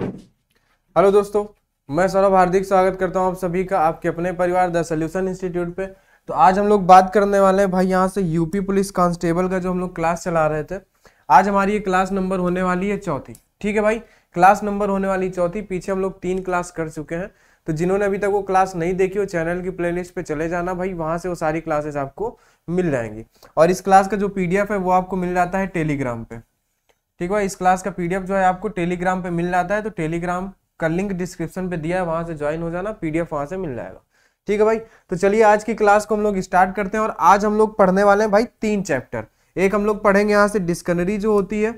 hello दोस्तों मैं सौरभ हार्दिक स्वागत करता हूं आप सभी का आपके अपने परिवार द सोल्यूशन इंस्टीट्यूट पे तो आज हम लोग बात करने वाले हैं भाई यहां से यूपी पुलिस कांस्टेबल का जो हम लोग क्लास चला रहे थे आज हमारी ये क्लास नंबर होने वाली है चौथी ठीक है भाई क्लास नंबर होने वाली चौथी पीछे हम लोग तीन क्लास कर चुके हैं तो जिन्होंने अभी तक वो क्लास नहीं देखी वो चैनल की प्लेलिस्ट पे चले जाना भाई वहाँ से वो सारी क्लासेस आपको मिल जाएंगी और इस क्लास का जो पीडीएफ है वो आपको मिल जाता है टेलीग्राम पे ठीक है इस क्लास का पीडीएफ जो है आपको टेलीग्राम पे मिल जाता है तो टेलीग्राम का लिंक डिस्क्रिप्शन पे दिया है वहां से ज्वाइन हो जाना पीडीएफ वहां से मिल जाएगा ठीक है भाई तो चलिए आज की क्लास को हम लोग स्टार्ट करते हैं और आज हम लोग पढ़ने वाले हैं भाई तीन चैप्टर एक हम लोग पढ़ेंगे यहाँ से डिस्कनरी जो होती है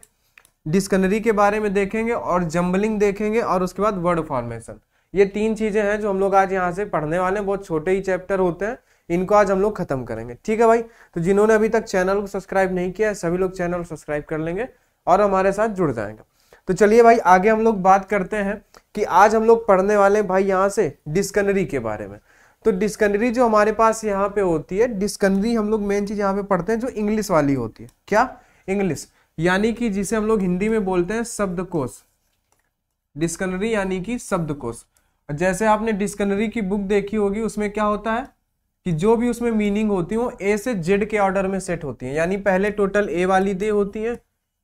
डिस्कनरी के बारे में देखेंगे और जम्बलिंग देखेंगे और उसके बाद वर्ड फॉर्मेशन ये तीन चीजें हैं जो हम लोग आज यहाँ से पढ़ने वाले हैं बहुत छोटे ही चैप्टर होते हैं इनको आज हम लोग खत्म करेंगे ठीक है भाई तो जिन्होंने अभी तक चैनल को सब्सक्राइब नहीं किया है सभी लोग चैनल सब्सक्राइब कर लेंगे और हमारे साथ जुड़ जाएंगे तो चलिए भाई आगे हम लोग बात करते हैं कि आज हम लोग पढ़ने वाले भाई यहाँ से डिस्कनरी के बारे में तो डिस्कनरी जो हमारे पास यहाँ पे होती है डिस्कनरी हम लोग मेन चीज़ यहाँ पे पढ़ते हैं जो इंग्लिश वाली होती है क्या इंग्लिश यानी कि जिसे हम लोग हिंदी में बोलते हैं शब्दकोश डिस्कनरी यानी कि शब्दकोश जैसे आपने डिस्कनरी की बुक देखी होगी उसमें क्या होता है कि जो भी उसमें मीनिंग होती है वो ए से जेड के ऑर्डर में सेट होती है यानी पहले टोटल ए वाली दे होती है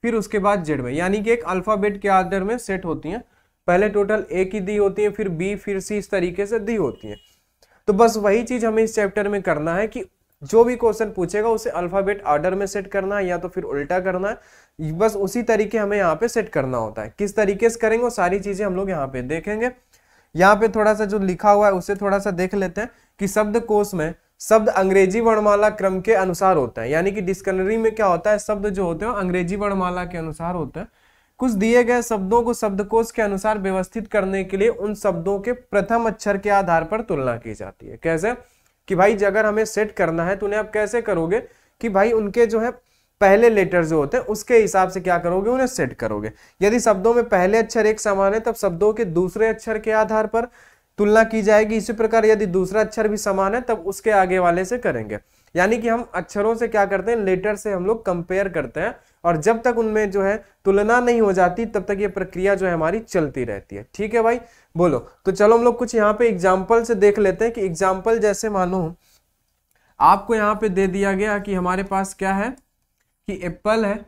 फिर उसके बाद जेड में यानी कि एक अल्फ़ाबेट के आर्डर में सेट होती हैं पहले टोटल ए की दी होती है फिर बी फिर सी इस तरीके से दी होती है तो बस वही चीज़ हमें इस चैप्टर में करना है कि जो भी क्वेश्चन पूछेगा उसे अल्फ़ाबेट आर्डर में सेट करना है या तो फिर उल्टा करना है बस उसी तरीके हमें यहाँ पे सेट करना होता है किस तरीके से करेंगे सारी चीज़ें हम लोग यहाँ पे देखेंगे यहाँ पे थोड़ा सा जो लिखा हुआ है उसे थोड़ा सा देख लेते हैं कि शब्द कोश में शब्द अंग्रेजी वर्णमाला क्रम के अनुसार होते हैं यानी कि डिक्शनरी में क्या होता है शब्द जो होते हैं अंग्रेजी वर्णमाला के अनुसार होते हैं कुछ दिए गए शब्दों को शब्दकोश के अनुसार व्यवस्थित करने के लिए उन शब्दों के प्रथम अक्षर के आधार पर तुलना की जाती है कैसे कि भाई अगर हमें सेट करना है तो उन्हें आप कैसे करोगे कि भाई उनके जो है पहले लेटर जो होते हैं उसके हिसाब से क्या करोगे उन्हें सेट करोगे यदि शब्दों में पहले अक्षर एक समान है तब शब्दों के दूसरे अक्षर के आधार पर तुलना की जाएगी इसी प्रकार यदि दूसरा अक्षर भी समान है तब उसके आगे वाले से करेंगे यानी कि हम अक्षरों से क्या करते हैं लेटर से हम लोग कंपेयर करते हैं और जब तक उनमें जो है तुलना नहीं हो जाती तब तक ये प्रक्रिया जो है हमारी चलती रहती है ठीक है भाई बोलो तो चलो हम लोग कुछ यहाँ पे एग्जाम्पल से देख लेते हैं कि एग्जाम्पल जैसे मानो आपको यहाँ पे दे दिया गया कि हमारे पास क्या है कि एप्पल है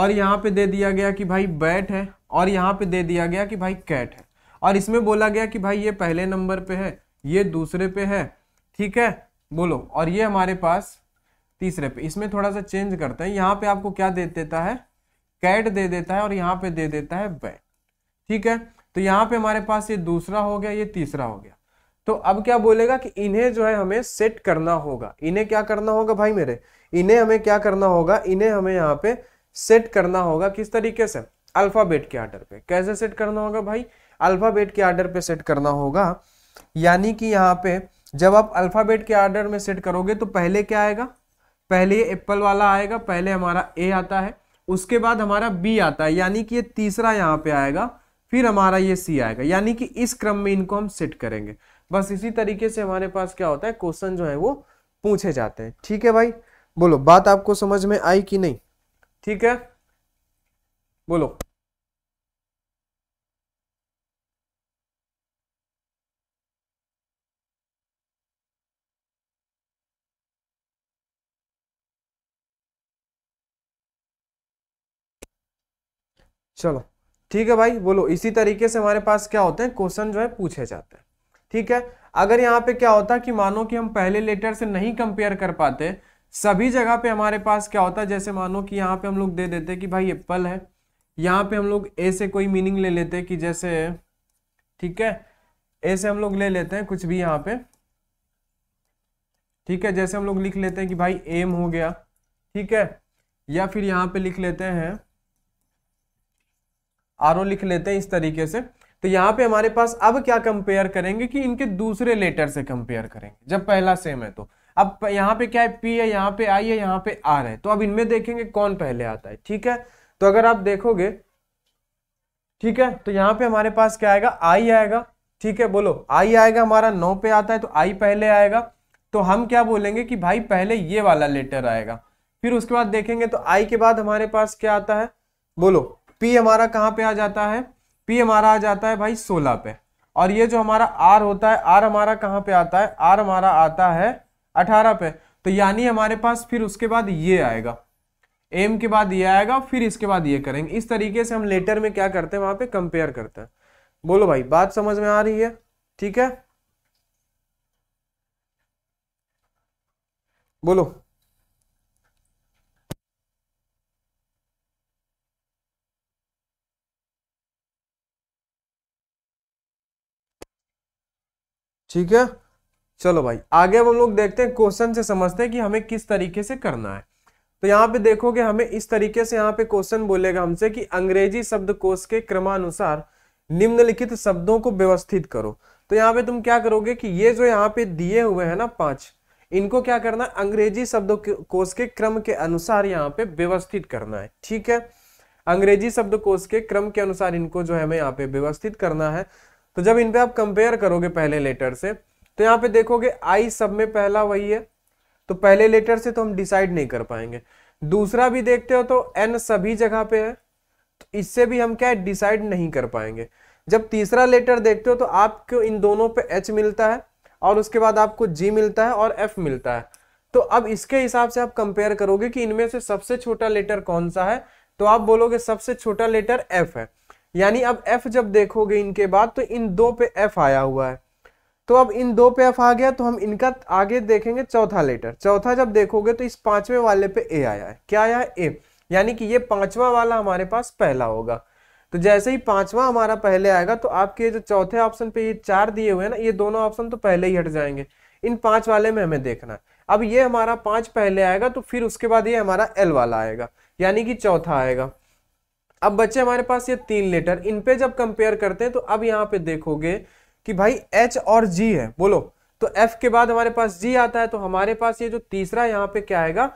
और यहाँ पे दे दिया गया कि भाई बैट है और यहाँ पे दे दिया गया कि भाई कैट है और इसमें बोला गया कि भाई ये पहले नंबर पे है ये दूसरे पे है ठीक है बोलो और ये हमारे पास तीसरे पे इसमें थोड़ा सा चेंज करते हैं यहाँ पे आपको क्या दे देता है कैट दे देता है और यहाँ पे दे देता है बैट ठीक है तो यहाँ पे हमारे पास ये दूसरा हो गया ये तीसरा हो गया तो अब क्या बोलेगा कि इन्हें जो है हमें सेट करना होगा इन्हें क्या करना होगा भाई मेरे इन्हें हमें क्या करना होगा इन्हें हमें यहाँ पे सेट करना होगा किस तरीके से अल्फाबेट के आर्डर पे कैसे सेट करना होगा भाई अल्फ़ाबेट के आर्डर पे सेट करना होगा यानी कि यहाँ पे जब आप अल्फ़ाबेट के आर्डर में सेट करोगे तो पहले क्या आएगा पहले एप्पल वाला आएगा पहले हमारा ए आता है उसके बाद हमारा बी आता है यानी कि ये तीसरा यहाँ पे आएगा फिर हमारा ये सी आएगा यानी कि इस क्रम में इनको हम सेट करेंगे बस इसी तरीके से हमारे पास क्या होता है क्वेश्चन जो है वो पूछे जाते हैं ठीक है भाई बोलो बात आपको समझ में आई कि नहीं ठीक है बोलो चलो ठीक है भाई बोलो इसी तरीके से हमारे पास क्या होते हैं क्वेश्चन जो है पूछे जाते हैं ठीक है अगर यहाँ पे क्या होता कि मानो कि हम पहले लेटर से नहीं कंपेयर कर पाते सभी जगह पे हमारे पास क्या होता जैसे मानो कि यहाँ पे हम लोग दे देते कि भाई एप्पल है यहाँ पे हम लोग ए से कोई मीनिंग ले लेते कि जैसे ठीक है ए से हम लोग ले लेते हैं कुछ भी यहाँ पे ठीक है जैसे हम लोग लिख लेते हैं कि भाई एम हो गया ठीक है या फिर यहाँ पे लिख लेते हैं आर लिख लेते हैं इस तरीके से तो यहाँ पे हमारे पास अब क्या कंपेयर करेंगे कि इनके दूसरे लेटर से कंपेयर करेंगे जब पहला सेम है तो अब यहाँ पे क्या है पी है यहाँ पे आई है यहाँ पे आर है तो अब इनमें देखेंगे कौन पहले आता है ठीक है तो अगर आप देखोगे ठीक है तो यहाँ पे हमारे पास क्या आएगा आई आएगा ठीक है बोलो आई आएगा हमारा नौ पे आता है तो आई पहले आएगा तो हम क्या बोलेंगे कि भाई पहले ये वाला लेटर आएगा फिर उसके बाद देखेंगे तो आई के बाद हमारे पास क्या आता है बोलो पी हमारा कहाँ पे आ जाता है पी हमारा आ जाता है भाई सोलह पे और ये जो हमारा आर होता है आर हमारा कहाँ पे आता है आर हमारा आता है अठारह पे तो यानी हमारे पास फिर उसके बाद ये आएगा एम के बाद ये आएगा फिर इसके बाद ये करेंगे इस तरीके से हम लेटर में क्या करते हैं वहां पे कंपेयर करते हैं बोलो भाई बात समझ में आ रही है ठीक है बोलो ठीक है चलो भाई आगे हम लोग देखते हैं क्वेश्चन से समझते हैं कि हमें किस तरीके से करना है तो यहाँ पे देखोगे हमें इस तरीके से यहाँ पे क्वेश्चन बोलेगा हमसे कि अंग्रेजी कोश के क्रमानुसार निम्नलिखित शब्दों को व्यवस्थित करो तो यहाँ पे तुम क्या करोगे कि ये जो यहाँ पे दिए हुए हैं ना पांच इनको क्या करना है अंग्रेजी शब्द कोश के क्रम के अनुसार यहाँ पे व्यवस्थित करना है ठीक है अंग्रेजी शब्द कोश के क्रम के अनुसार इनको जो है हमें यहाँ पे व्यवस्थित करना है तो जब इन आप कंपेयर करोगे पहले लेटर से तो यहाँ पे देखोगे आई सब में पहला वही है तो पहले लेटर से तो हम डिसाइड नहीं कर पाएंगे दूसरा भी देखते हो तो एन सभी जगह पे है तो इससे भी हम क्या डिसाइड नहीं कर पाएंगे जब तीसरा लेटर देखते हो तो आपको इन दोनों पे एच मिलता है और उसके बाद आपको जी मिलता है और एफ मिलता है तो अब इसके हिसाब से आप कंपेयर करोगे कि इनमें से सबसे छोटा लेटर कौन सा है तो आप बोलोगे सबसे छोटा लेटर एफ है यानी अब एफ जब देखोगे इनके बाद तो इन दो पे एफ आया हुआ है तो अब इन दो पे एफ आ गया तो हम इनका आगे देखेंगे चौथा लेटर चौथा जब देखोगे तो इस पांचवें वाले पे ए आया है क्या आया है ए यानी कि ये पांचवा वाला हमारे पास पहला होगा तो जैसे ही पांचवा हमारा पहले आएगा तो आपके जो चौथे ऑप्शन पे ये चार दिए हुए हैं ना ये दोनों ऑप्शन तो पहले ही हट जाएंगे इन पांच वाले में हमें देखना है अब ये हमारा पांच पहले आएगा तो फिर उसके बाद ये हमारा एल वाला आएगा यानी कि चौथा आएगा अब बच्चे हमारे पास ये तीन लेटर इन पे जब कंपेयर करते हैं तो अब यहाँ पे देखोगे कि भाई एच और जी है बोलो तो एफ के बाद हमारे पास जी आता है तो हमारे पास ये जो तीसरा यहाँ पे क्या आएगा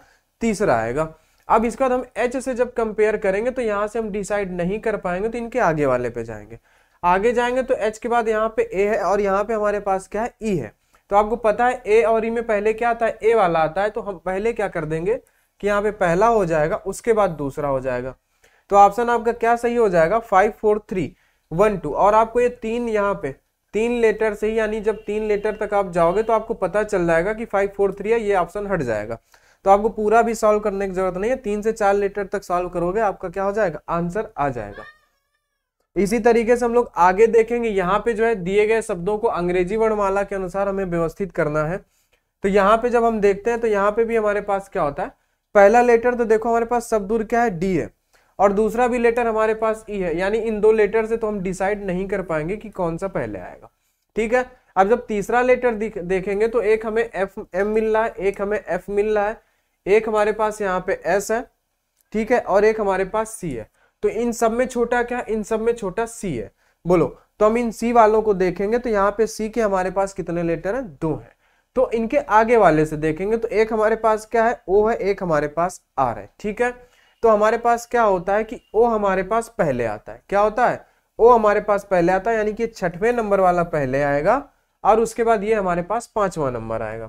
तीसरा आएगा अब इसके बाद हम एच से जब कंपेयर करेंगे तो यहाँ से हम डिसाइड नहीं कर पाएंगे तो इनके आगे वाले पे जाएंगे आगे जाएंगे तो एच के बाद यहाँ पे ए है और यहाँ पे हमारे पास क्या है ई e है तो आपको पता है ए और ई e में पहले क्या आता है ए वाला आता है तो हम पहले क्या कर देंगे कि यहाँ पे पहला हो जाएगा उसके बाद दूसरा हो जाएगा तो ऑप्शन आपका क्या सही हो जाएगा five four three one two और आपको ये तीन यहाँ पे तीन लेटर से ही यानी जब तीन लेटर तक आप जाओगे तो आपको पता चल जाएगा कि फाइव फोर थ्री है ये ऑप्शन हट जाएगा तो आपको पूरा भी सॉल्व करने की जरूरत नहीं है तीन से चार लेटर तक सॉल्व करोगे आपका क्या हो जाएगा आंसर आ जाएगा इसी तरीके से हम लोग आगे देखेंगे यहाँ पे जो है दिए गए शब्दों को अंग्रेजी वर्णमाला के अनुसार हमें व्यवस्थित करना है तो यहाँ पे जब हम देखते हैं तो यहाँ पे भी हमारे पास क्या होता है पहला लेटर तो देखो हमारे पास शब्द क्या है डी है और दूसरा भी लेटर हमारे पास ई e है यानी इन दो लेटर से तो हम डिसाइड नहीं कर पाएंगे कि कौन सा पहले आएगा ठीक है अब जब तीसरा लेटर देखेंगे तो एक हमें एफ एम मिल रहा है एक हमें एफ मिल रहा है एक हमारे पास यहाँ पे एस है ठीक है और एक हमारे पास सी है तो इन सब में छोटा क्या इन सब में छोटा सी है बोलो तो हम इन सी वालों को देखेंगे तो यहाँ पे सी के हमारे पास कितने लेटर हैं दो हैं तो इनके आगे वाले से देखेंगे तो एक हमारे पास क्या है ओ है एक हमारे पास आर है ठीक है तो हमारे पास क्या होता है कि ओ हमारे पास पहले आता है क्या होता है ओ हमारे पास पहले आता है यानी कि छठवें नंबर वाला पहले आएगा और उसके बाद ये हमारे पास पांचवा नंबर आएगा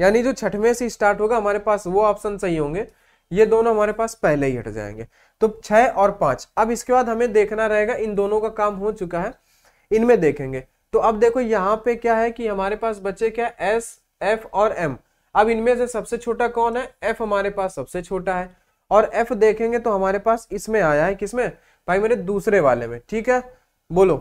यानी जो छठवें से स्टार्ट होगा हमारे पास वो ऑप्शन सही होंगे ये दोनों हमारे पास पहले ही हट जाएंगे तो छह और पांच अब इसके बाद हमें देखना रहेगा इन दोनों का काम हो चुका है इनमें देखेंगे तो अब देखो यहाँ पे क्या है कि हमारे पास बच्चे क्या एस एफ और एम अब इनमें से सबसे छोटा कौन है एफ हमारे पास सबसे छोटा है और एफ देखेंगे तो हमारे पास इसमें आया है किसमें भाई मेरे दूसरे वाले में ठीक है बोलो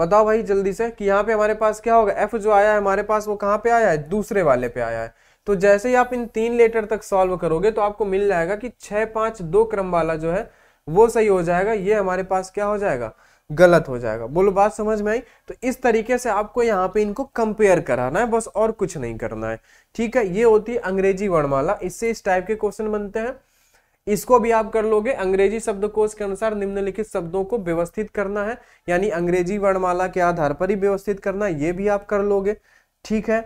बताओ भाई जल्दी से कि यहाँ पे हमारे पास क्या होगा एफ जो आया है हमारे पास वो कहाँ पे आया है दूसरे वाले पे आया है तो जैसे ही आप इन तीन लेटर तक सॉल्व करोगे तो आपको मिल जाएगा कि छह पांच दो क्रम वाला जो है वो सही हो जाएगा ये हमारे पास क्या हो जाएगा गलत हो जाएगा बोलो बात समझ में आई तो इस तरीके से आपको यहाँ पे इनको कंपेयर कराना है बस और कुछ नहीं करना है ठीक है ये होती है अंग्रेजी वर्णमाला इससे इस टाइप के क्वेश्चन बनते हैं इसको भी आप कर लोगे अंग्रेजी शब्दकोश के अनुसार निम्नलिखित शब्दों को व्यवस्थित करना है यानी अंग्रेजी वर्णमाला के आधार पर ही व्यवस्थित करना है ये भी आप कर लोगे ठीक है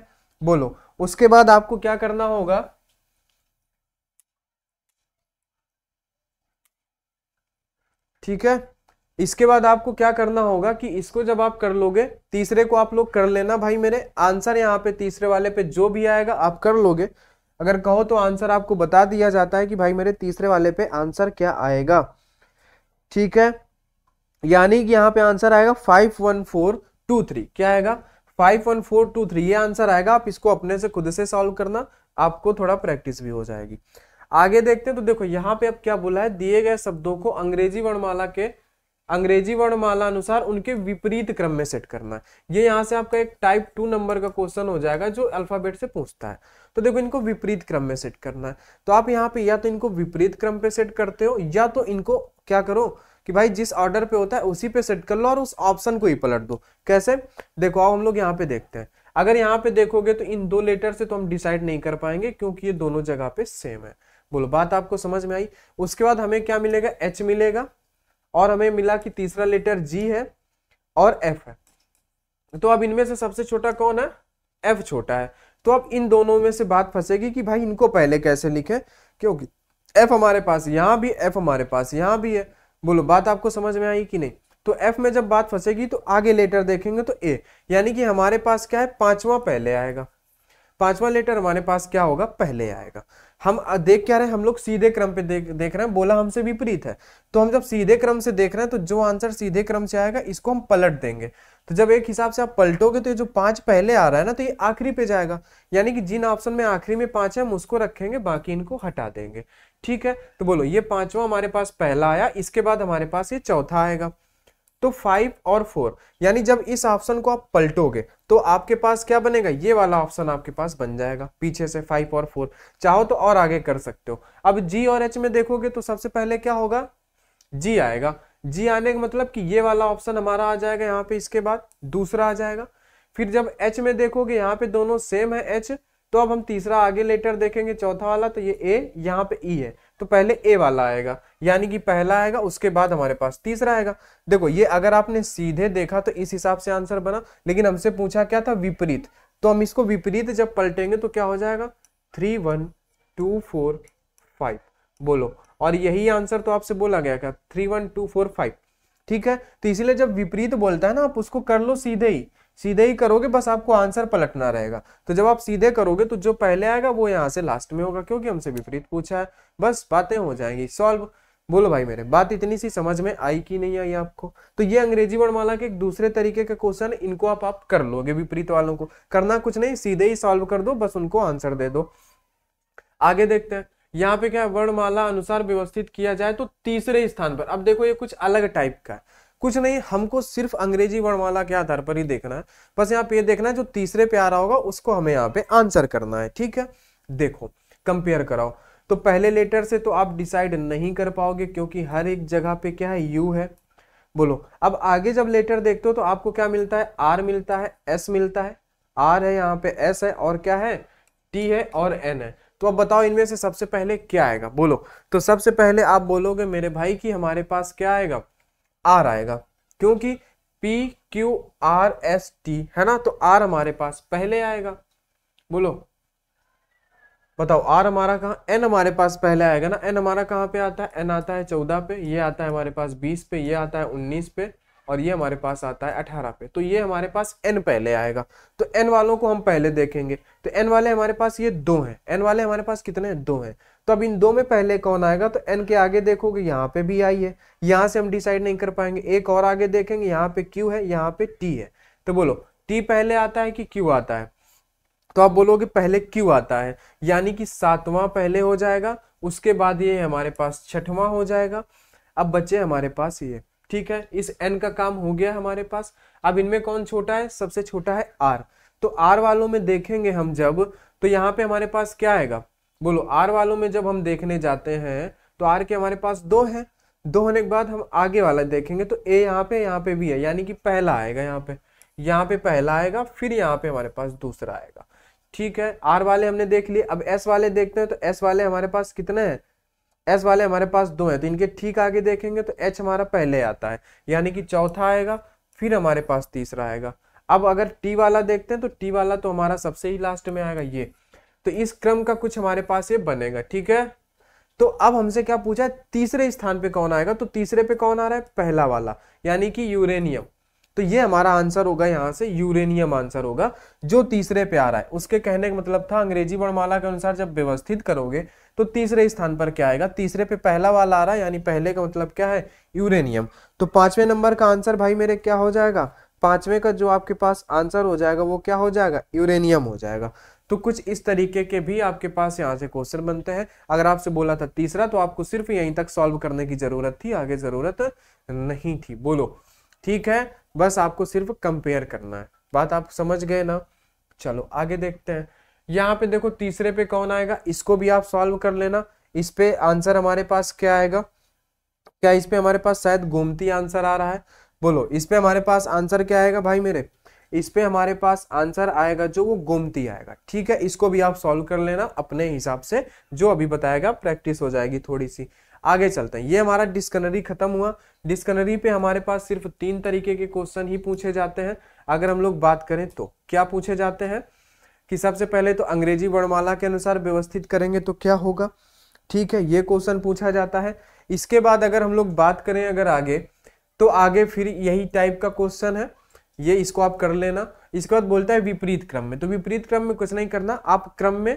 बोलो उसके बाद आपको क्या करना होगा ठीक है इसके बाद आपको क्या करना होगा कि इसको जब आप कर लोगे तीसरे को आप लोग कर लेना भाई मेरे आंसर यहाँ पे तीसरे वाले पे जो भी आएगा आप कर लोगे अगर कहो तो आंसर आपको बता दिया जाता है कि भाई मेरे तीसरे वाले पे आंसर क्या आएगा ठीक है यानी कि यहाँ पे आंसर आएगा five one four two three क्या आएगा five one four two three ये आंसर आएगा आप इसको अपने से खुद से सॉल्व करना आपको थोड़ा प्रैक्टिस भी हो जाएगी आगे देखते हैं तो देखो यहाँ पे अब क्या बोला है दिए गए शब्दों को अंग्रेजी वर्णमाला के अंग्रेजी वर्णमाला अनुसार उनके विपरीत क्रम में सेट करना है ये यहाँ से आपका एक टाइप टू नंबर का क्वेश्चन हो जाएगा जो अल्फाबेट से पूछता है तो देखो इनको विपरीत क्रम में सेट करना है तो आप यहाँ पे या तो इनको विपरीत क्रम पे सेट करते हो या तो इनको क्या करो कि भाई जिस ऑर्डर पे होता है उसी पे सेट कर लो और उस ऑप्शन को ही पलट दो कैसे देखो आओ हम लोग यहाँ पे देखते हैं अगर यहाँ पे देखोगे तो इन दो लेटर से तो हम डिसाइड नहीं कर पाएंगे क्योंकि ये दोनों जगह पे सेम है बोलो बात आपको समझ में आई उसके बाद हमें क्या मिलेगा एच मिलेगा और हमें मिला कि तीसरा लेटर जी है और एफ है तो अब इनमें से सबसे छोटा कौन है एफ छोटा है तो अब इन दोनों में से बात फंसेगी कि भाई इनको पहले कैसे लिखें क्योंकि एफ हमारे पास यहाँ भी एफ हमारे पास यहाँ भी है बोलो बात आपको समझ में आई कि नहीं तो एफ में जब बात फंसेगी तो आगे लेटर देखेंगे तो ए यानी कि हमारे पास क्या है पांचवा पहले आएगा पांचवा लेटर हमारे पास क्या होगा पहले आएगा हम देख क्या रहे हैं हम लोग सीधे क्रम पे देख देख रहे हैं बोला हमसे विपरीत है तो हम जब सीधे क्रम से देख रहे हैं तो जो आंसर सीधे क्रम से आएगा इसको हम पलट देंगे तो जब एक हिसाब से आप पलटोगे तो ये जो पांच पहले आ रहा है ना तो ये आखिरी पे जाएगा यानी कि जिन ऑप्शन में आखिरी में पांच है हम उसको रखेंगे बाकी इनको हटा देंगे ठीक है तो बोलो ये पांचवा हमारे पास पहला आया इसके बाद हमारे पास ये चौथा आएगा तो फाइव और फोर यानी जब इस ऑप्शन को आप पलटोगे तो आपके पास क्या बनेगा ये वाला ऑप्शन आपके पास बन जाएगा पीछे से फाइव और फोर चाहो तो और आगे कर सकते हो अब जी और एच में देखोगे तो सबसे पहले क्या होगा जी आएगा जी आने का मतलब कि ये वाला ऑप्शन हमारा आ जाएगा यहाँ पे इसके बाद दूसरा आ जाएगा फिर जब एच में देखोगे यहाँ पे दोनों सेम है एच तो अब हम तीसरा आगे लेटर देखेंगे चौथा वाला तो ये ए यहाँ पे ई e है तो पहले ए वाला आएगा यानी कि पहला आएगा उसके बाद हमारे पास तीसरा आएगा देखो ये अगर आपने सीधे देखा तो इस हिसाब से आंसर बना लेकिन हमसे पूछा क्या था विपरीत तो हम इसको विपरीत जब पलटेंगे तो क्या हो जाएगा three one two four five बोलो और यही आंसर तो आपसे बोला गया क्या three one two four five ठीक है तो इसीलिए जब विपरीत बोलता है ना आप उसको कर लो सीधे ही सीधे ही करोगे बस आपको आंसर पलटना रहेगा तो जब आप सीधे करोगे तो जो पहले आएगा वो यहाँ से लास्ट में होगा क्योंकि हमसे विपरीत पूछा है बस बातें हो जाएंगी सॉल्व बोलो भाई मेरे बात इतनी सी समझ में आई कि नहीं आई आपको तो ये अंग्रेजी वर्णमाला के एक दूसरे तरीके के क्वेश्चन इनको आप आप कर लोगे विपरीत वालों को करना कुछ नहीं सीधे ही सॉल्व कर दो बस उनको आंसर दे दो आगे देखते हैं यहाँ पे क्या वर्णमाला अनुसार व्यवस्थित किया जाए तो तीसरे स्थान पर अब देखो ये कुछ अलग टाइप का है कुछ नहीं हमको सिर्फ अंग्रेजी वर्णमाला के आधार पर ही देखना है बस यहाँ पे देखना है जो तीसरे पे आ रहा होगा उसको हमें यहाँ पे आंसर करना है ठीक है देखो कंपेयर कराओ तो पहले लेटर से तो आप डिसाइड नहीं कर पाओगे क्योंकि हर एक जगह पे क्या है यू है बोलो अब आगे जब लेटर देखते हो तो आपको क्या मिलता है आर मिलता है एस मिलता है आर है यहाँ पे एस है और क्या है टी है और एन है तो अब बताओ इनमें से सबसे पहले क्या आएगा बोलो तो सबसे पहले आप बोलोगे मेरे भाई की हमारे पास क्या आएगा आर आएगा क्योंकि P Q R S T है ना तो आर हमारे पास पहले आएगा बोलो बताओ आर हमारा कहा एन हमारे पास पहले आएगा ना एन हमारा कहाँ पे आता है एन आता है चौदह पे ये आता है हमारे पास बीस पे ये आता है उन्नीस पे और ये हमारे पास आता है अठारह पे तो ये हमारे पास एन पहले आएगा तो एन वालों को हम पहले देखेंगे तो एन वाले हमारे पास ये दो हैं एन वाले हमारे पास कितने दो हैं तो अब इन दो में पहले कौन आएगा तो एन के आगे देखोगे यहाँ पे भी आई है यहाँ से हम डिसाइड नहीं कर पाएंगे एक और आगे देखेंगे यहाँ पे क्यू है यहाँ पे टी है तो बोलो टी पहले आता है कि क्यू आता है तो आप बोलोगे पहले क्यू आता है यानी कि सातवां पहले हो जाएगा उसके बाद ये हमारे पास छठवां हो जाएगा अब बच्चे हमारे पास ये ठीक है इस एन का काम हो गया हमारे पास अब इनमें कौन छोटा है सबसे छोटा है आर तो आर वालों में देखेंगे हम जब तो यहाँ पे हमारे पास क्या आएगा बोलो आर वालों में जब हम देखने जाते हैं तो आर के हमारे पास दो हैं दो होने के बाद हम आगे वाला देखेंगे तो ए यहाँ पे यहाँ पे भी है यानी कि पहला आएगा यहाँ पे यहाँ पे पहला आएगा फिर यहाँ पे हमारे पास दूसरा आएगा ठीक है आर वाले हमने देख लिए अब एस वाले देखते हैं तो एस वाले हमारे पास कितने हैं एस वाले हमारे पास दो हैं तो इनके ठीक आगे देखेंगे तो एच हमारा पहले आता है यानी कि चौथा आएगा फिर हमारे पास तीसरा आएगा अब अगर टी वाला देखते हैं तो टी वाला तो हमारा सबसे ही लास्ट में आएगा ये तो इस क्रम का कुछ हमारे पास ये बनेगा ठीक है तो अब हमसे क्या पूछा है तीसरे स्थान पे कौन आएगा तो तीसरे पे कौन आ रहा है पहला वाला यानी कि यूरेनियम तो ये हमारा आंसर होगा यहाँ से यूरेनियम आंसर होगा जो तीसरे पे आ रहा है उसके कहने का मतलब था अंग्रेजी वर्णमाला के अनुसार जब व्यवस्थित करोगे तो तीसरे स्थान पर क्या आएगा तीसरे पे पहला वाला आ रहा है यानी पहले का मतलब क्या है यूरेनियम तो पांचवें नंबर का आंसर भाई मेरे क्या हो जाएगा पांचवें का जो आपके पास आंसर हो जाएगा वो क्या हो जाएगा यूरेनियम हो जाएगा तो कुछ इस तरीके के भी आपके पास यहाँ से क्वेश्चन बनते हैं अगर आपसे बोला था तीसरा तो आपको सिर्फ यहीं तक सॉल्व करने की जरूरत थी आगे जरूरत नहीं थी बोलो ठीक है बस आपको सिर्फ कंपेयर करना है बात आप समझ गए ना चलो आगे देखते हैं यहाँ पे देखो तीसरे पे कौन आएगा इसको भी आप सॉल्व कर लेना इस पे आंसर हमारे पास क्या आएगा क्या इस पे हमारे पास शायद गोमती आंसर आ रहा है बोलो इस पे हमारे पास आंसर क्या आएगा भाई मेरे इस पर हमारे पास आंसर आएगा जो वो गोमती आएगा ठीक है इसको भी आप सॉल्व कर लेना अपने हिसाब से जो अभी बताएगा प्रैक्टिस हो जाएगी थोड़ी सी आगे चलते हैं ये हमारा डिस्कनरी खत्म हुआ डिस्कनरी पे हमारे पास सिर्फ तीन तरीके के क्वेश्चन ही पूछे जाते हैं अगर हम लोग बात करें तो क्या पूछे जाते हैं कि सबसे पहले तो अंग्रेजी वर्णमाला के अनुसार व्यवस्थित करेंगे तो क्या होगा ठीक है ये क्वेश्चन पूछा जाता है इसके बाद अगर हम लोग बात करें अगर आगे तो आगे फिर यही टाइप का क्वेश्चन है ये इसको आप कर लेना इसके बाद बोलता है विपरीत क्रम में तो विपरीत क्रम में कुछ नहीं करना आप क्रम में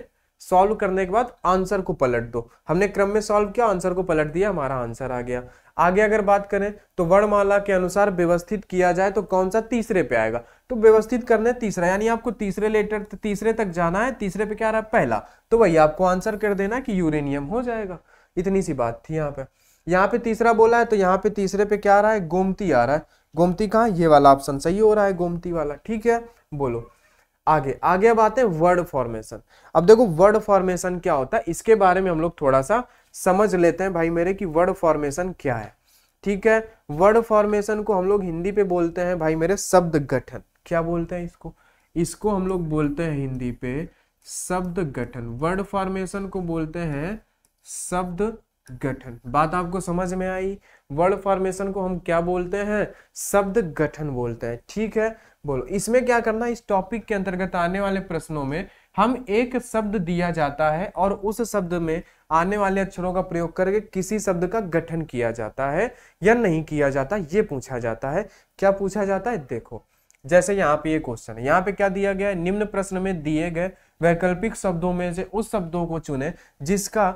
सॉल्व करने के बाद आंसर को पलट दो हमने क्रम में सॉल्व किया आंसर को पलट दिया हमारा आंसर आ गया आगे अगर बात करें तो वर्णमाला के अनुसार व्यवस्थित किया जाए तो कौन सा तीसरे पे आएगा तो व्यवस्थित करने तीसरा यानी आपको तीसरे लेटर तीसरे तक जाना है तीसरे पे क्या रहा है पहला तो वही आपको आंसर कर देना कि यूरेनियम हो जाएगा इतनी सी बात थी यहाँ पे यहाँ पे तीसरा बोला है तो यहाँ पे तीसरे पे क्या आ रहा है गोमती आ रहा है गोमती कहाँ ये वाला ऑप्शन सही हो रहा है गोमती वाला ठीक है बोलो आगे आगे अब आते हैं वर्ड फॉर्मेशन अब देखो वर्ड फॉर्मेशन क्या होता है इसके बारे में हम लोग थोड़ा सा समझ लेते हैं भाई मेरे कि वर्ड फॉर्मेशन क्या है ठीक है वर्ड फॉर्मेशन को हम लोग हिंदी पे बोलते हैं भाई मेरे शब्द गठन क्या बोलते हैं इसको इसको हम लोग बोलते हैं हिंदी पे शब्द गठन वर्ड फॉर्मेशन को बोलते हैं शब्द गठन बात आपको समझ में आई वर्ड फॉर्मेशन को हम क्या बोलते हैं शब्द गठन बोलते हैं ठीक है बोलो इसमें क्या करना इस टॉपिक के अंतर्गत आने वाले प्रश्नों में हम एक शब्द दिया जाता है और उस शब्द में आने वाले अक्षरों का प्रयोग करके किसी शब्द का गठन किया जाता है या नहीं किया जाता ये पूछा जाता है क्या पूछा जाता है देखो जैसे यहाँ पे ये क्वेश्चन है यहाँ पे क्या दिया गया है निम्न प्रश्न में दिए गए वैकल्पिक शब्दों में से उस शब्दों को चुने जिसका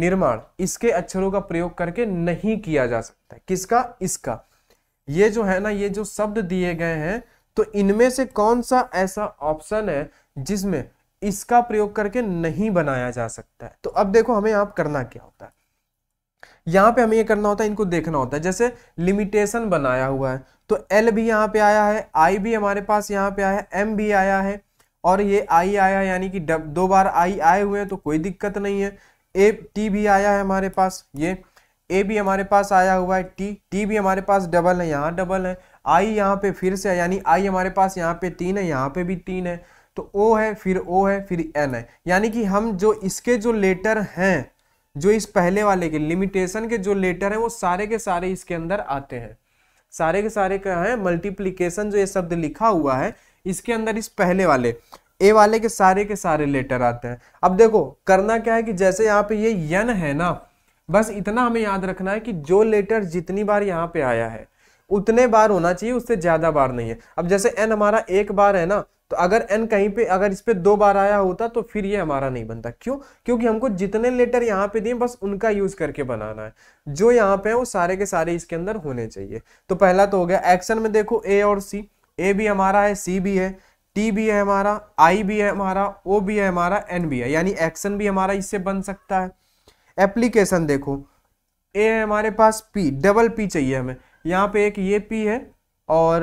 निर्माण इसके अक्षरों का प्रयोग करके नहीं किया जा सकता किसका इसका ये जो है ना ये जो शब्द दिए गए हैं तो इनमें से कौन सा ऐसा ऑप्शन है जिसमें इसका प्रयोग करके नहीं बनाया जा सकता है तो अब देखो हमें आप करना क्या होता है यहाँ पे हमें ये करना होता है इनको देखना होता है जैसे लिमिटेशन बनाया हुआ है तो एल भी यहाँ पे आया है आई भी हमारे पास यहाँ पे आया है एम भी आया है और ये आई आया यानी कि दो बार आई आए हुए हैं तो कोई दिक्कत नहीं है ए टी भी आया है हमारे पास ये ए भी हमारे पास आया हुआ है टी टी भी हमारे पास डबल है यहाँ डबल है आई यहाँ पे फिर से यानी आई हमारे पास यहाँ पे तीन है यहाँ पे भी तीन है तो ओ है फिर ओ है फिर एन है यानी कि हम जो इसके जो लेटर हैं जो इस पहले वाले के लिमिटेशन के जो लेटर हैं वो सारे के सारे इसके अंदर आते हैं सारे के सारे क्या है मल्टीप्लीकेशन जो ये शब्द लिखा हुआ है इसके अंदर इस पहले वाले ए वाले के सारे के सारे लेटर आते हैं अब देखो करना क्या है कि जैसे यहाँ पे ये यन है ना बस इतना हमें याद रखना है कि जो लेटर जितनी बार यहाँ पे आया है उतने बार होना चाहिए उससे ज़्यादा बार नहीं है अब जैसे एन हमारा एक बार है ना तो अगर एन कहीं पे अगर इस पर दो बार आया होता तो फिर ये हमारा नहीं बनता क्यों क्योंकि हमको जितने लेटर यहाँ पे दिए बस उनका यूज करके बनाना है जो यहाँ पे है वो सारे के सारे इसके अंदर होने चाहिए तो पहला तो हो गया एक्शन में देखो ए और सी ए भी हमारा है सी भी है टी भी है हमारा आई भी है हमारा ओ भी है हमारा एन भी है यानी एक्शन भी हमारा इससे बन सकता है एप्लीकेशन देखो ए है हमारे पास पी डबल पी चाहिए हमें यहाँ पे एक ये पी है और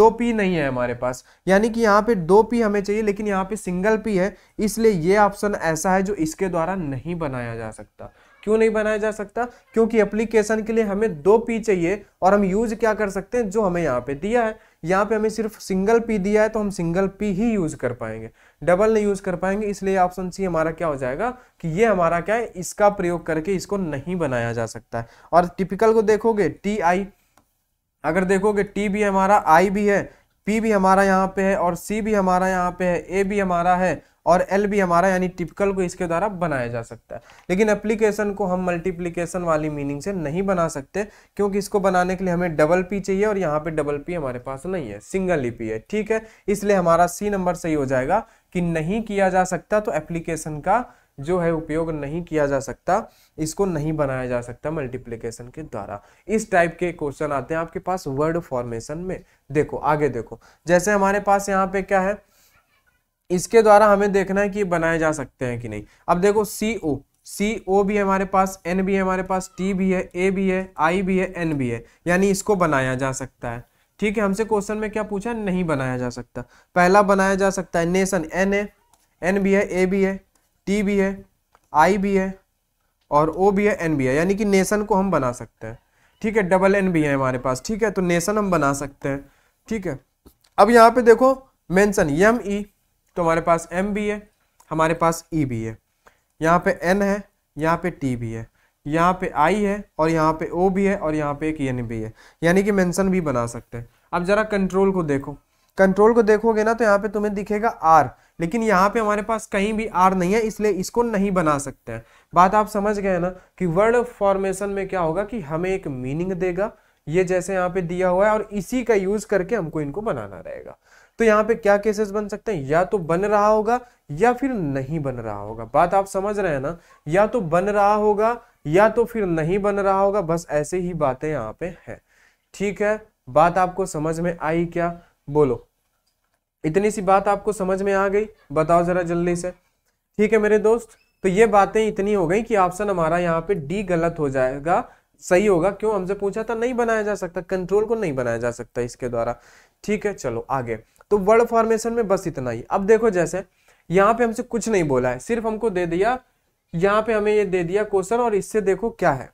दो पी नहीं है हमारे पास यानी कि यहाँ पे दो पी हमें चाहिए लेकिन यहाँ पे सिंगल पी है इसलिए ये ऑप्शन ऐसा है जो इसके द्वारा नहीं बनाया जा सकता क्यों नहीं बनाया जा सकता क्योंकि एप्लीकेशन के लिए हमें दो पी चाहिए और हम यूज क्या कर सकते हैं जो हमें यहाँ पे दिया है यहाँ पे हमें सिर्फ सिंगल पी दिया है तो हम सिंगल पी ही यूज कर पाएंगे डबल नहीं यूज कर पाएंगे इसलिए ऑप्शन सी हमारा क्या हो जाएगा कि ये हमारा क्या है इसका प्रयोग करके इसको नहीं बनाया जा सकता है और टिपिकल को देखोगे टी आई अगर देखोगे टी भी हमारा आई भी है पी भी हमारा यहाँ पे है और सी भी हमारा यहाँ पे है ए भी हमारा है और एल भी हमारा यानी टिपिकल को इसके द्वारा बनाया जा सकता है लेकिन एप्लीकेशन को हम मल्टीप्लीकेशन वाली मीनिंग से नहीं बना सकते क्योंकि इसको बनाने के लिए हमें डबल पी चाहिए और यहाँ पे डबल पी हमारे पास नहीं है सिंगल ही पी है ठीक है इसलिए हमारा सी नंबर सही हो जाएगा कि नहीं किया जा सकता तो एप्लीकेशन का जो है उपयोग नहीं किया जा सकता इसको नहीं बनाया जा सकता मल्टीप्लीकेशन के द्वारा इस टाइप के क्वेश्चन आते हैं आपके पास वर्ड फॉर्मेशन में देखो आगे देखो जैसे हमारे पास यहाँ पे क्या है इसके द्वारा हमें देखना है कि बनाए जा सकते हैं कि नहीं अब देखो सी ओ सी ओ भी हमारे पास एन भी है हमारे पास टी भी है ए भी है आई भी है एन भी है यानी इसको बनाया जा सकता है ठीक है हमसे क्वेश्चन में क्या पूछा नहीं बनाया जा सकता पहला बनाया जा सकता है नेशन एन है एन भी है ए भी है टी भी है आई भी है और ओ भी है एन भी है यानी कि नेशन को हम बना सकते हैं ठीक है डबल एन भी है हमारे पास ठीक है तो नेशन हम बना सकते हैं ठीक है अब यहाँ पे देखो मेंशन यम ई तो हमारे पास एम भी है हमारे पास ई e भी है यहाँ पे एन है यहाँ पे टी भी है यहाँ पे आई है और यहाँ पे ओ भी है और यहाँ पे एक एन भी है यानी कि मेंशन भी बना सकते हैं अब ज़रा कंट्रोल को देखो कंट्रोल को देखोगे ना तो यहाँ पे तुम्हें दिखेगा आर लेकिन यहाँ पे हमारे पास कहीं भी आर नहीं है इसलिए इसको नहीं बना सकते हैं बात आप समझ गए ना कि वर्ड फॉर्मेशन में क्या होगा कि हमें एक मीनिंग देगा ये जैसे यहाँ पे दिया हुआ है और इसी का यूज़ करके हमको इनको बनाना रहेगा तो यहाँ पे क्या केसेस बन सकते हैं या तो बन रहा होगा या फिर नहीं बन रहा होगा बात आप समझ रहे हैं ना या तो बन रहा होगा या तो फिर नहीं बन रहा होगा बस ऐसे ही बातें यहाँ पे है ठीक है बात आपको समझ में आई क्या बोलो इतनी सी बात आपको समझ में आ गई बताओ जरा जल्दी से ठीक है मेरे दोस्त तो ये बातें इतनी हो गई कि ऑप्शन हमारा यहाँ पे डी गलत हो जाएगा सही होगा क्यों हमसे पूछा था नहीं बनाया जा सकता कंट्रोल को नहीं बनाया जा सकता इसके द्वारा ठीक है चलो आगे तो वर्ड फॉर्मेशन में बस इतना ही अब देखो जैसे यहाँ पे हमसे कुछ नहीं बोला है सिर्फ हमको दे दिया यहाँ पे हमें ये दे दिया क्वेश्चन और इससे देखो क्या है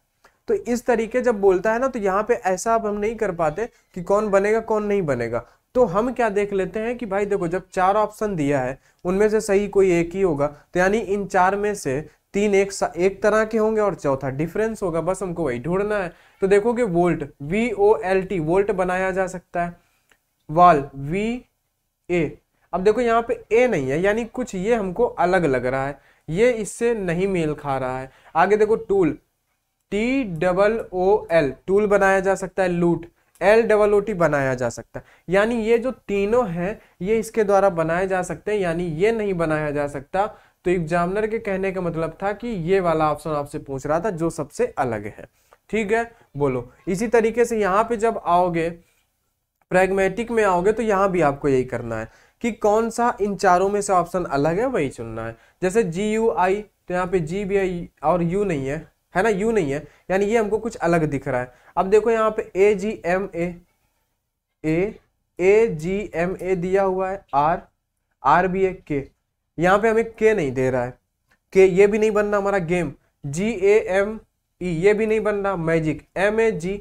तो इस तरीके जब बोलता है ना तो यहाँ पे ऐसा अब हम नहीं कर पाते कि कौन बनेगा कौन नहीं बनेगा तो हम क्या देख लेते हैं कि भाई देखो जब चार ऑप्शन दिया है उनमें से सही कोई एक ही होगा तो यानी इन चार में से तीन एक एक तरह के होंगे और चौथा डिफरेंस होगा बस हमको वही ढूंढना है तो देखोगे volt V O L T volt बनाया जा सकता है वाल वी ए अब देखो यहाँ पे ए नहीं है यानी कुछ ये हमको अलग लग रहा है ये इससे नहीं मेल खा रहा है आगे देखो tool T double O L tool बनाया जा सकता है लूट एल डबल ओ टी बनाया जा सकता है यानी ये जो तीनों हैं ये इसके द्वारा बनाए जा सकते हैं यानी ये नहीं बनाया जा सकता तो एग्जामिनर के कहने का मतलब था कि ये वाला ऑप्शन आपसे पूछ रहा था जो सबसे अलग है ठीक है बोलो इसी तरीके से यहाँ पे जब आओगे प्रैग्मेटिक में आओगे तो यहाँ भी आपको यही करना है कि कौन सा इन चारों में से ऑप्शन अलग है वही चुनना है जैसे जी यू आई तो यहाँ पे जी बी आई और यू नहीं है है ना यू नहीं है यानी ये हमको कुछ अलग दिख रहा है अब देखो यहाँ पे ए जी एम ए ए ए जी एम ए दिया हुआ है आर आर बी ए के यहाँ पे हमें के नहीं दे रहा है के ये भी नहीं बनना हमारा game ji A M E ये भी नहीं बनना magic M A G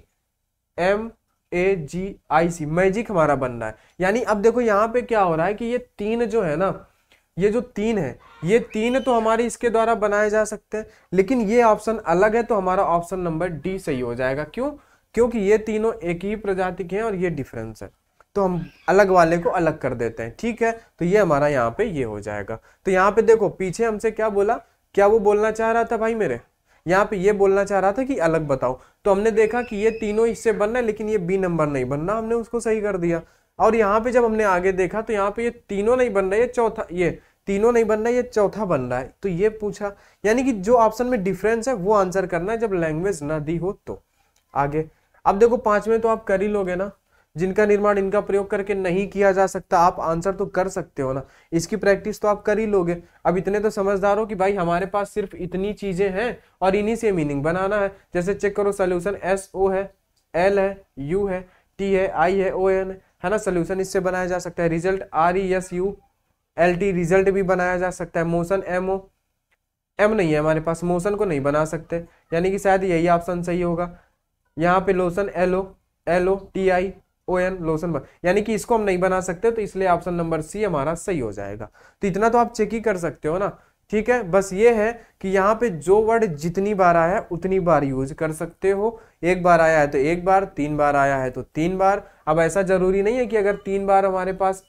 M A G I C magic हमारा बन रहा है यानी अब देखो यहाँ पे क्या हो रहा है कि ये तीन जो है ना ये जो तीन है ये तीन तो हमारे इसके द्वारा बनाए जा सकते हैं लेकिन ये ऑप्शन अलग है तो हमारा ऑप्शन नंबर डी सही हो जाएगा क्यों क्योंकि ये तीनों एक ही प्रजाति के हैं और ये डिफरेंस है तो हम अलग वाले को अलग कर देते हैं ठीक है तो ये हमारा यहाँ पे ये हो जाएगा तो यहाँ पे देखो पीछे हमसे क्या बोला क्या वो बोलना चाह रहा था भाई मेरे यहाँ पे ये बोलना चाह रहा था कि अलग बताओ तो हमने देखा कि ये तीनों इससे बनना है लेकिन ये बी नंबर नहीं बनना हमने उसको सही कर दिया और यहाँ पे जब हमने आगे देखा तो यहाँ पे ये तीनों नहीं बन रहा है चौथा ये तीनों नहीं बन रहा है ये चौथा बन रहा है तो ये पूछा यानी कि जो ऑप्शन में डिफरेंस है वो आंसर करना है जब लैंग्वेज ना दी हो तो आगे अब देखो पांच में तो आप कर ही लोगे ना जिनका निर्माण इनका प्रयोग करके नहीं किया जा सकता आप आंसर तो कर सकते हो ना इसकी प्रैक्टिस तो आप कर ही लोगे अब इतने तो समझदार हो कि भाई हमारे पास सिर्फ इतनी चीजें हैं और इन्हीं से मीनिंग बनाना है जैसे चेक करो सोल्यूशन एस ओ है एल है यू है टी है आई है ओ एन है है ना सोल्यूशन इससे बनाया जा सकता है result R E S U L T result भी बनाया जा सकता है मोशन एम ओ एम नहीं है हमारे पास मोशन को नहीं बना सकते यानी कि शायद यही ऑप्शन सही होगा यहाँ पे lotion L O L O T I O N lotion यानी कि इसको हम नहीं बना सकते तो इसलिए ऑप्शन नंबर सी हमारा सही हो जाएगा तो इतना तो आप चेक ही कर सकते हो ना ठीक है बस ये है कि यहाँ पे जो वर्ड जितनी बार आया है उतनी बार यूज कर सकते हो एक बार आया है तो एक बार तीन बार आया है तो तीन बार अब ऐसा जरूरी नहीं है कि अगर तीन बार हमारे पास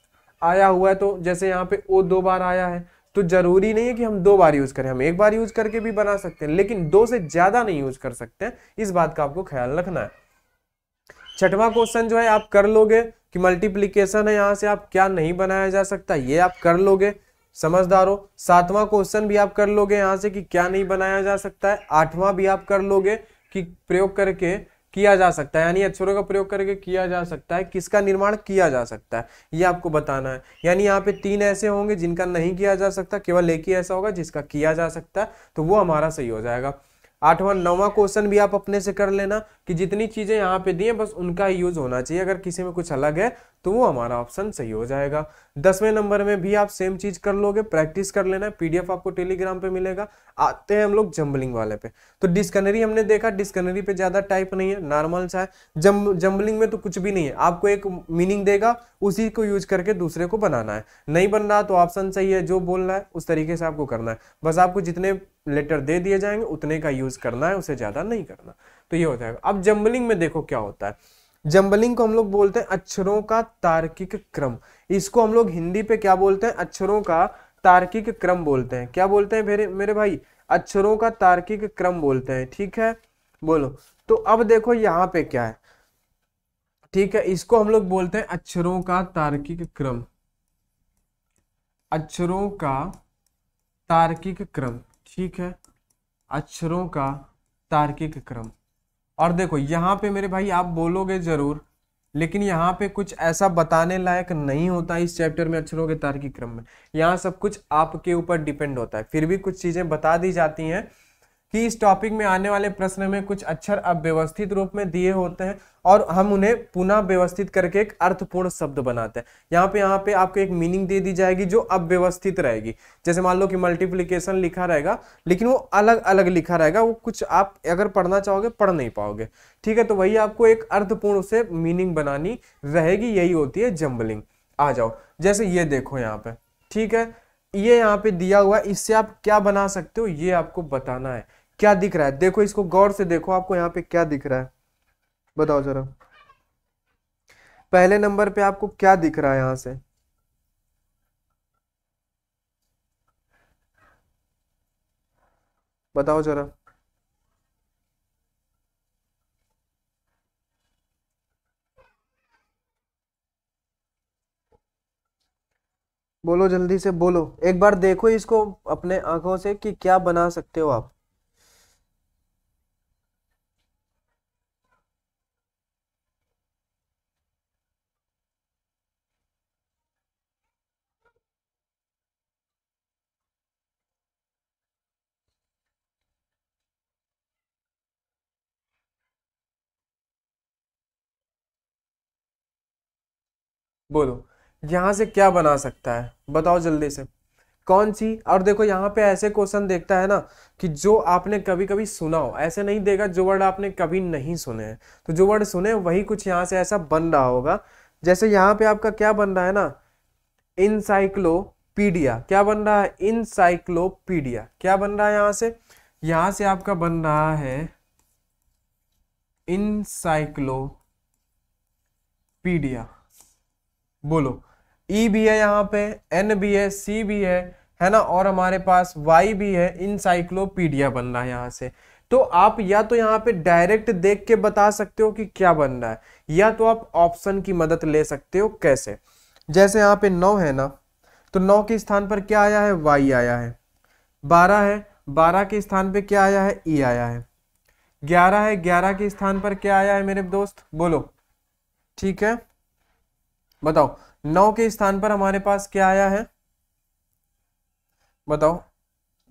आया हुआ है तो जैसे यहाँ पे ओ दो बार आया है तो जरूरी नहीं है कि हम दो बार यूज करें हम एक बार यूज करके भी बना सकते हैं लेकिन दो से ज्यादा नहीं यूज कर सकते इस बात का आपको ख्याल रखना है छठवा क्वेश्चन जो है आप कर लोगे कि मल्टीप्लीकेशन है यहाँ से आप क्या नहीं बनाया जा सकता ये आप कर लोगे समझदार हो सातवां क्वेश्चन भी आप कर लोगे यहाँ से कि क्या नहीं बनाया जा सकता है आठवां भी आप कर लोगे कि प्रयोग करके किया जा सकता है यानी अक्षरों का प्रयोग करके किया जा सकता है किसका निर्माण किया जा सकता है ये आपको बताना है यानी यहाँ पे तीन ऐसे होंगे जिनका नहीं किया जा सकता केवल एक ही ऐसा होगा जिसका किया जा सकता है तो वो हमारा सही हो जाएगा आठवां नौवा क्वेश्चन भी आप अपने से कर लेना कि जितनी चीजें यहाँ पे दी हैं बस उनका ही यूज होना चाहिए अगर किसी में कुछ अलग है तो वो हमारा ऑप्शन सही हो जाएगा दसवें नंबर में भी आप सेम चीज कर लोगे प्रैक्टिस कर लेना है पीडीएफ आपको टेलीग्राम पे मिलेगा आते हैं हम लोग जम्बलिंग वाले पे तो डिस्कनरी हमने देखा डिस्कनरी पे ज्यादा टाइप नहीं है नॉर्मल सा है जम, जम्बलिंग में तो कुछ भी नहीं है आपको एक मीनिंग देगा उसी को यूज करके दूसरे को बनाना है नहीं बन रहा तो ऑप्शन सही है जो बोलना है उस तरीके से आपको करना है बस आपको जितने लेटर दे दिए जाएंगे उतने का यूज करना है उसे ज्यादा नहीं करना तो ये हो जाएगा अब जम्बलिंग में देखो क्या होता है जम्बलिंग को हम लोग बोलते हैं अक्षरों का तार्किक क्रम इसको हम लोग हिंदी पे क्या बोलते हैं अक्षरों का तार्किक क्रम बोलते हैं क्या बोलते हैं मेरे मेरे भाई अक्षरों का तार्किक क्रम बोलते हैं ठीक है बोलो तो अब देखो यहाँ पे क्या है ठीक है इसको हम लोग बोलते हैं अक्षरों का तार्किक क्रम अक्षरों का तार्किक क्रम ठीक है अक्षरों का तार्किक क्रम और देखो यहाँ पे मेरे भाई आप बोलोगे ज़रूर लेकिन यहाँ पे कुछ ऐसा बताने लायक नहीं होता इस चैप्टर में अक्षरों के तार्किक क्रम में यहाँ सब कुछ आपके ऊपर डिपेंड होता है फिर भी कुछ चीज़ें बता दी जाती हैं कि इस टॉपिक में आने वाले प्रश्न में कुछ अक्षर अब व्यवस्थित रूप में दिए होते हैं और हम उन्हें पुनः व्यवस्थित करके एक अर्थपूर्ण शब्द बनाते हैं यहाँ पे यहाँ पे आपको एक मीनिंग दे दी जाएगी जो अब व्यवस्थित रहेगी जैसे मान लो कि मल्टीप्लीकेशन लिखा रहेगा लेकिन वो अलग अलग लिखा रहेगा वो कुछ आप अगर पढ़ना चाहोगे पढ़ नहीं पाओगे ठीक है तो वही आपको एक अर्थपूर्ण से मीनिंग बनानी रहेगी यही होती है जम्बलिंग आ जाओ जैसे ये देखो यहाँ पे ठीक है ये यहाँ पे दिया हुआ है इससे आप क्या बना सकते हो ये आपको बताना है क्या दिख रहा है देखो इसको गौर से देखो आपको यहाँ पे क्या दिख रहा है बताओ जरा पहले नंबर पे आपको क्या दिख रहा है यहां से बताओ जरा बोलो जल्दी से बोलो एक बार देखो इसको अपने आंखों से कि क्या बना सकते हो आप बोलो यहाँ से क्या बना सकता है बताओ जल्दी से कौन सी और देखो यहाँ पे ऐसे क्वेश्चन देखता है ना कि जो आपने कभी कभी सुना हो ऐसे नहीं देगा जो वर्ड आपने कभी नहीं सुने हैं तो जो वर्ड सुने वही कुछ यहाँ से ऐसा बन रहा होगा जैसे यहाँ पे आपका क्या बन रहा है ना इनसाइक्लोपीडिया क्या बन रहा है इनसाइक्लोपीडिया क्या बन रहा है यहाँ से यहाँ से आपका बन रहा है इनसाइक्लोपीडिया बोलो ई e भी है यहाँ पे एन भी है सी भी है है ना और हमारे पास वाई भी है इनसाइक्लोपीडिया बन रहा है यहाँ से तो आप या तो यहाँ पे डायरेक्ट देख के बता सकते हो कि क्या बन रहा है या तो आप ऑप्शन की मदद ले सकते हो कैसे जैसे यहाँ पे नौ है ना तो नौ के स्थान पर क्या आया है वाई आया है बारह है बारह के स्थान पर क्या आया है ई e आया है ग्यारह है ग्यारह के स्थान पर क्या आया है मेरे दोस्त बोलो ठीक है बताओ नौ के स्थान पर हमारे पास क्या आया है बताओ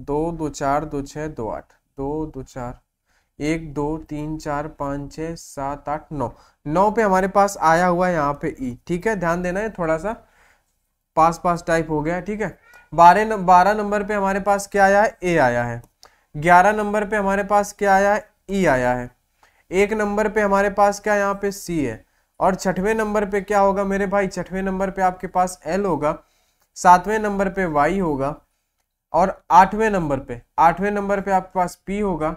दो दो चार दो छ दो आठ दो दो चार एक दो तीन चार पाँच छ सात आठ नौ नौ पे हमारे पास आया हुआ है यहाँ पे ई ठीक है ध्यान देना है थोड़ा सा पास पास टाइप हो गया ठीक है बारह बारह नंबर पे हमारे पास क्या आया है ए आया है ग्यारह नंबर पे हमारे पास क्या आया है ई आया है एक नंबर पे हमारे पास क्या यहाँ पे सी है और छठवें नंबर पे क्या होगा मेरे भाई छठवें नंबर पे आपके पास एल होगा सातवें नंबर पे वाई होगा और आठवें नंबर पे आठवें नंबर पे आपके पास पी होगा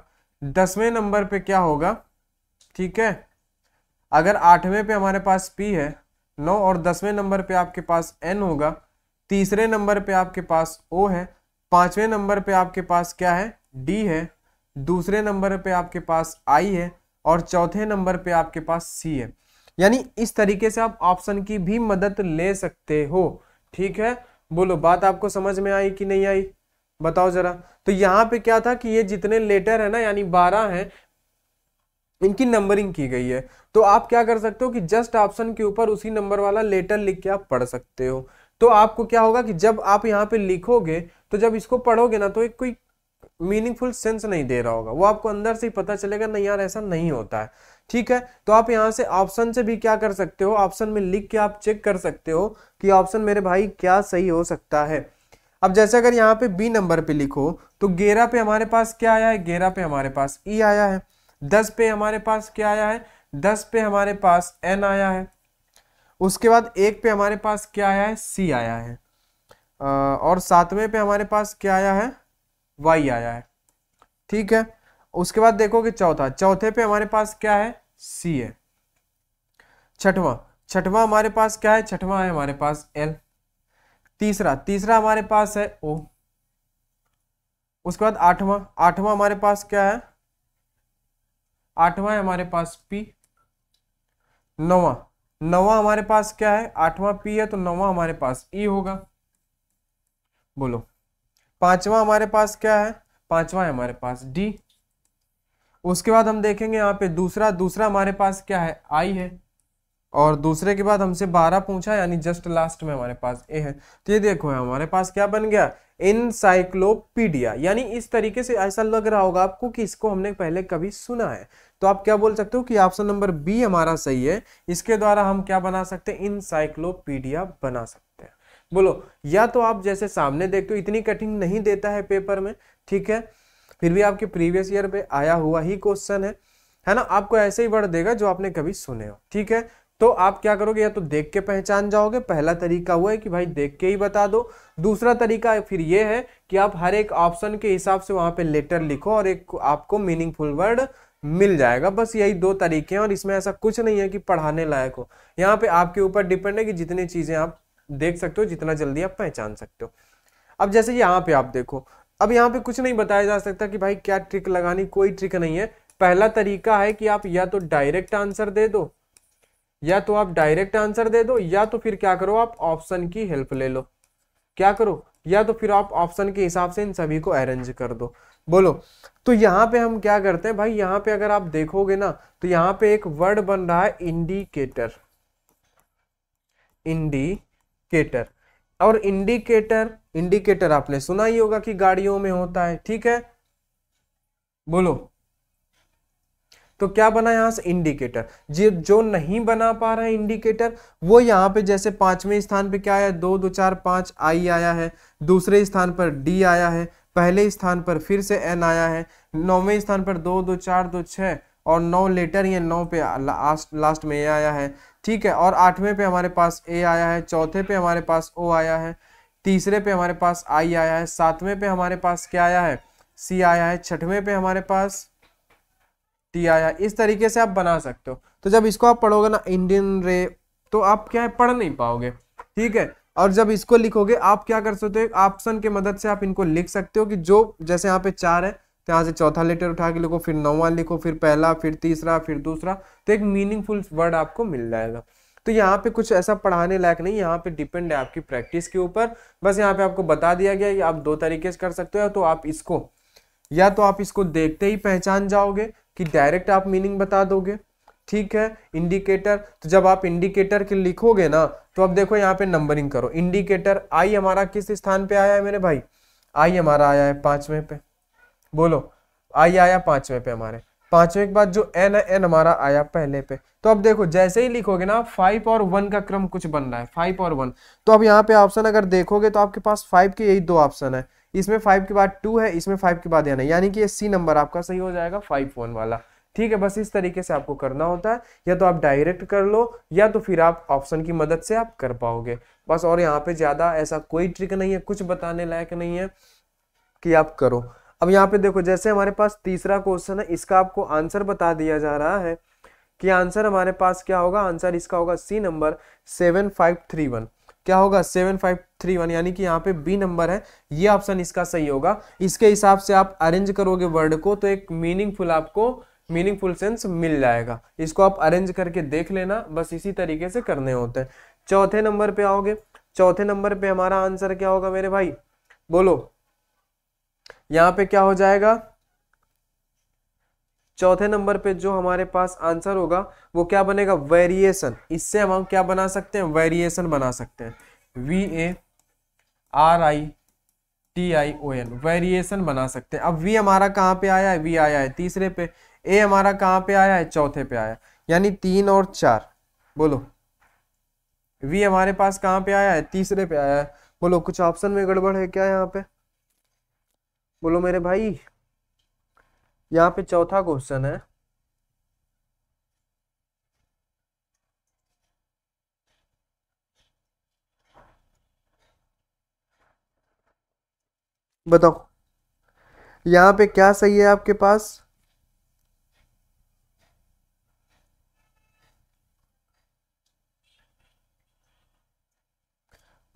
दसवें नंबर पे क्या होगा ठीक है अगर आठवें पे हमारे पास पी है नौ और दसवें नंबर पे आपके पास एन होगा तीसरे नंबर पे आपके पास ओ है पांचवें नंबर पे आपके पास क्या है डी है दूसरे नंबर पे आपके पास आई है और चौथे नंबर पे आपके पास सी है यानी इस तरीके से आप ऑप्शन की भी मदद ले सकते हो ठीक है बोलो बात आपको समझ में आई कि नहीं आई बताओ जरा तो यहाँ पे क्या था कि ये जितने लेटर है ना यानी बारह हैं इनकी नंबरिंग की गई है तो आप क्या कर सकते हो कि जस्ट ऑप्शन के ऊपर उसी नंबर वाला लेटर लिख के आप पढ़ सकते हो तो आपको क्या होगा कि जब आप यहाँ पे लिखोगे तो जब इसको पढ़ोगे ना तो एक कोई मीनिंगफुल सेंस नहीं दे रहा होगा वो आपको अंदर से ही पता चलेगा नहीं यार ऐसा नहीं होता है ठीक है तो आप यहाँ से ऑप्शन से भी क्या कर सकते हो ऑप्शन में लिख के आप चेक कर सकते हो कि ऑप्शन मेरे भाई क्या सही हो सकता है अब जैसे अगर यहाँ पे बी नंबर पे लिखो तो गेरा पे हमारे पास क्या आया है गेरा पे हमारे पास ई e आया है दस पे हमारे पास क्या आया है दस पे हमारे पास एन आया है उसके बाद एक पे हमारे पास क्या आया है सी आया है और सातवें पे हमारे पास क्या आया है वाई आया है ठीक है उसके बाद देखोगे चौथा चौथे पे हमारे पास क्या है सी है छठवा छठवा हमारे पास क्या है छठवा है हमारे पास एल तीसरा तीसरा हमारे पास है ओ उसके बाद आठवां आठवां हमारे पास क्या है आठवां है हमारे पास पी नवा नवा हमारे पास क्या है आठवां पी है तो नवा हमारे पास ई होगा बोलो पांचवा हमारे पास क्या है पांचवा है हमारे पास डी उसके बाद हम देखेंगे यहाँ पे दूसरा दूसरा हमारे पास क्या है आई है और दूसरे के बाद हमसे बारह पूछा यानी जस्ट लास्ट में हमारे पास ए है तो ये देखो है हमारे पास क्या बन गया इनसाइक्लोपीडिया यानी इस तरीके से ऐसा लग रहा होगा आपको कि इसको हमने पहले कभी सुना है तो आप क्या बोल सकते हो कि ऑप्शन नंबर बी हमारा सही है इसके द्वारा हम क्या बना सकते हैं इनसाइक्लोपीडिया बना सकते हैं बोलो या तो आप जैसे सामने देखते हो इतनी कटिंग नहीं देता है पेपर में ठीक है फिर भी आपके प्रीवियस ईयर पे आया हुआ ही क्वेश्चन है है ना आपको ऐसे ही वर्ड देगा जो आपने कभी सुने हो ठीक है तो आप क्या करोगे या तो देख के पहचान जाओगे पहला तरीका हुआ है कि भाई देख के ही बता दो दूसरा तरीका फिर ये है कि आप हर एक ऑप्शन के हिसाब से वहां पे लेटर लिखो और एक आपको मीनिंगफुल वर्ड मिल जाएगा बस यही दो तरीके हैं और इसमें ऐसा कुछ नहीं है कि पढ़ाने लायक हो यहाँ पे आपके ऊपर डिपेंड है कि जितनी चीजें आप देख सकते हो जितना जल्दी आप पहचान सकते हो अब जैसे यहाँ पे आप देखो अब यहाँ पे कुछ नहीं बताया जा सकता कि भाई क्या ट्रिक लगानी कोई ट्रिक नहीं है पहला तरीका है कि आप या तो डायरेक्ट आंसर दे दो या तो आप डायरेक्ट आंसर दे दो या तो फिर क्या करो आप ऑप्शन की हेल्प ले लो क्या करो या तो फिर आप ऑप्शन के हिसाब से इन सभी को अरेंज कर दो बोलो तो यहाँ पे हम क्या करते हैं भाई यहाँ पे अगर आप देखोगे ना तो यहाँ पे एक वर्ड बन रहा है इंडिकेटर इंडिकेटर और इंडिकेटर इंडिकेटर आपने सुना ही होगा कि गाड़ियों में होता है ठीक है बोलो तो क्या बना यहां से इंडिकेटर जी जो नहीं बना पा रहा है इंडिकेटर वो यहां पे जैसे पांचवें स्थान पे क्या आया दो दो चार पांच आई आया है दूसरे स्थान पर डी आया है पहले स्थान पर फिर से एन आया है नौवें स्थान पर दो दो चार दो छः और नौ लेटर ये नौ पे लास्ट लास्ट में ये आया है ठीक है और आठवें पे हमारे पास ए आया है चौथे पे हमारे पास ओ आया है तीसरे पे हमारे पास आई आया है सातवें पे हमारे पास क्या आया है सी आया है छठवें पे हमारे पास टी आया है इस तरीके से आप बना सकते हो तो जब इसको आप पढ़ोगे ना इंडियन रे तो आप क्या है पढ़ नहीं पाओगे ठीक है और जब इसको लिखोगे आप क्या कर सकते हो ऑप्शन के मदद से आप इनको लिख सकते हो कि जो जैसे यहाँ पे चार है तो यहाँ से चौथा लेटर उठा के लिखो फिर नौवा लिखो फिर पहला फिर तीसरा फिर दूसरा तो एक मीनिंगफुल वर्ड आपको मिल जाएगा तो यहाँ पे कुछ ऐसा पढ़ाने लायक नहीं यहाँ पे डिपेंड है आपकी प्रैक्टिस के ऊपर बस यहाँ पे आपको बता दिया गया कि आप दो तरीके से कर सकते हो तो आप इसको या तो आप इसको देखते ही पहचान जाओगे कि डायरेक्ट आप मीनिंग बता दोगे ठीक है इंडिकेटर तो जब आप इंडिकेटर के लिखोगे ना तो अब देखो यहाँ पे नंबरिंग करो इंडिकेटर आई हमारा किस स्थान पे आया है मेरे भाई आई हमारा आया है पांचवें पे बोलो आई आया पांचवें पे हमारे पांचवें के बाद जो एन है एन हमारा आया पहले पे तो अब देखो जैसे ही लिखोगे ना फाइव और वन का क्रम कुछ बन रहा है फाइव और वन तो अब यहाँ पे ऑप्शन अगर देखोगे तो आपके पास फाइव के यही दो ऑप्शन है इसमें फाइव के बाद टू है इसमें फाइव के बाद एन है यानी कि ये सी नंबर आपका सही हो जाएगा फाइव वन वाला ठीक है बस इस तरीके से आपको करना होता है या तो आप डायरेक्ट कर लो या तो फिर आप ऑप्शन की मदद से आप कर पाओगे बस और यहाँ पे ज़्यादा ऐसा कोई ट्रिक नहीं है कुछ बताने लायक नहीं है कि आप करो अब यहाँ पे देखो जैसे हमारे पास तीसरा क्वेश्चन है इसका आपको आंसर बता दिया जा रहा है कि आंसर हमारे पास क्या होगा आंसर इसका होगा C number seven five three one क्या होगा सेवन फाइव थ्री वन यानी कि यहाँ पे बी नंबर है ये ऑप्शन इसका सही होगा इसके हिसाब से आप अरेंज करोगे वर्ड को तो एक मीनिंगफुल आपको मीनिंगफुल सेंस मिल जाएगा इसको आप अरेंज करके देख लेना बस इसी तरीके से करने होते हैं चौथे नंबर पे आओगे चौथे नंबर पे हमारा आंसर क्या होगा मेरे भाई बोलो यहाँ पे क्या हो जाएगा चौथे नंबर पे जो हमारे पास आंसर होगा वो क्या बनेगा वेरिएशन इससे हम क्या बना सकते हैं वेरिएशन बना सकते हैं V A R I T I O N variation बना सकते हैं अब वी हमारा कहाँ पे आया है वी आया है तीसरे पे ए हमारा कहाँ पे आया है चौथे पे आया यानी तीन और चार बोलो वी हमारे पास कहाँ पे आया है तीसरे पे आया है बोलो कुछ ऑप्शन में गड़बड़ है क्या यहाँ पे बोलो मेरे भाई यहां पे चौथा क्वेश्चन है बताओ यहां पे क्या सही है आपके पास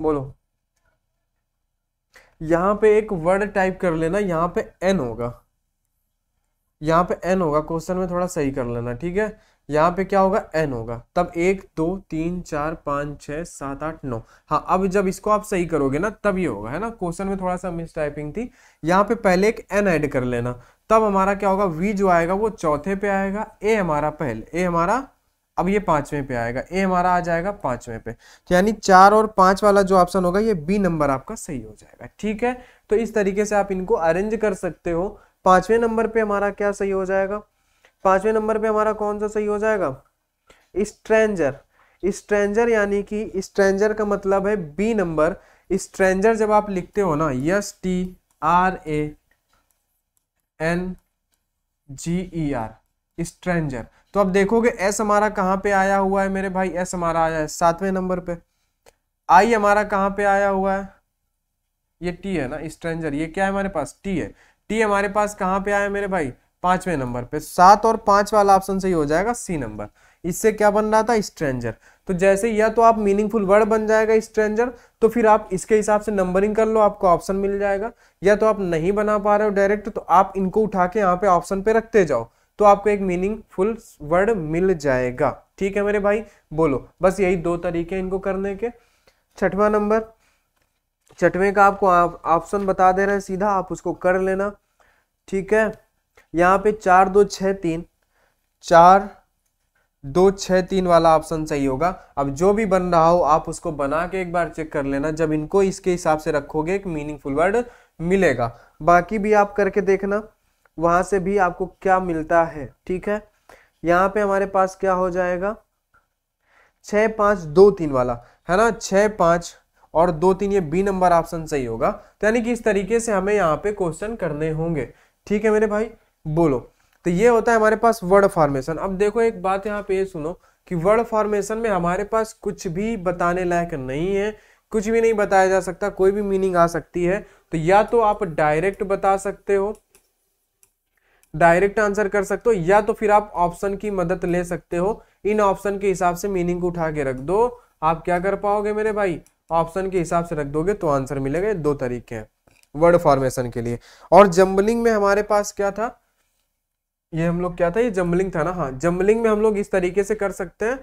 बोलो यहाँ पे एक वर्ड टाइप कर लेना यहाँ पे एन होगा यहाँ पे एन होगा क्वेश्चन में थोड़ा सही कर लेना ठीक है यहाँ पे क्या होगा एन होगा तब एक दो तीन चार पाँच छः सात आठ नौ हाँ अब जब इसको आप सही करोगे ना तब ये होगा है ना क्वेश्चन में थोड़ा सा मिस टाइपिंग थी यहाँ पे पहले एक एन ऐड कर लेना तब हमारा क्या होगा वी जो आएगा वो चौथे पे आएगा ए हमारा पहले ए हमारा अब ये पांचवें पे आएगा ए हमारा आ जाएगा पांचवें पे तो यानी चार और पांच वाला जो ऑप्शन होगा ये बी नंबर आपका सही हो जाएगा ठीक है तो इस तरीके से आप इनको अरेंज कर सकते हो पांचवें नंबर पे हमारा क्या सही हो जाएगा पांचवें नंबर पे हमारा कौन सा सही हो जाएगा स्ट्रेंजर स्ट्रेंजर यानी कि स्ट्रेंजर का मतलब है बी नंबर स्ट्रेंजर जब आप लिखते हो ना S T R A N G E R stranger तो अब देखोगे एस हमारा कहाँ पे आया हुआ है मेरे भाई एस हमारा आया है सातवें नंबर पे आई हमारा कहाँ पे आया हुआ है ये टी है ना स्ट्रेंजर ये क्या है हमारे पास टी है टी हमारे पास कहाँ पे आया मेरे भाई पांचवें नंबर पे सात और पांच वाला ऑप्शन सही हो जाएगा सी नंबर इससे क्या बन रहा था स्ट्रेंजर तो जैसे या तो आप मीनिंगफुल वर्ड बन जाएगा स्ट्रेंजर तो फिर आप इसके हिसाब से नंबरिंग कर लो आपको ऑप्शन मिल जाएगा या तो आप नहीं बना पा रहे हो डायरेक्ट तो आप इनको उठा के यहाँ पे ऑप्शन पे रखते जाओ तो आपको एक मीनिंगफुल वर्ड मिल जाएगा ठीक है मेरे भाई बोलो बस यही दो तरीके इनको करने के छठवा नंबर छठवें का आपको ऑप्शन आप, बता दे रहे हैं सीधा आप उसको कर लेना ठीक है यहाँ पे चार दो छ तीन चार दो छ तीन वाला ऑप्शन सही होगा अब जो भी बन रहा हो आप उसको बना के एक बार चेक कर लेना जब इनको इसके हिसाब से रखोगे एक मीनिंगफुल वर्ड मिलेगा बाकी भी आप करके देखना वहाँ से भी आपको क्या मिलता है ठीक है यहाँ पे हमारे पास क्या हो जाएगा छ पाँच दो तीन वाला है ना छ पाँच और दो तीन ये बी नंबर ऑप्शन सही होगा तो यानी कि इस तरीके से हमें यहाँ पे क्वेश्चन करने होंगे ठीक है मेरे भाई बोलो तो ये होता है हमारे पास वर्ड फॉर्मेशन अब देखो एक बात यहाँ पे ये सुनो कि वर्ड फॉर्मेशन में हमारे पास कुछ भी बताने लायक नहीं है कुछ भी नहीं बताया जा सकता कोई भी मीनिंग आ सकती है तो या तो आप डायरेक्ट बता सकते हो डायरेक्ट आंसर कर सकते हो या तो फिर आप ऑप्शन की मदद ले सकते हो इन ऑप्शन के हिसाब से मीनिंग को उठा के रख दो आप क्या कर पाओगे मेरे भाई ऑप्शन के हिसाब से रख दोगे तो आंसर मिलेगा दो तरीके हैं वर्ड फॉर्मेशन के लिए और जम्बलिंग में हमारे पास क्या था ये हम लोग क्या था ये जम्बलिंग था ना हाँ जम्बलिंग में हम लोग इस तरीके से कर सकते हैं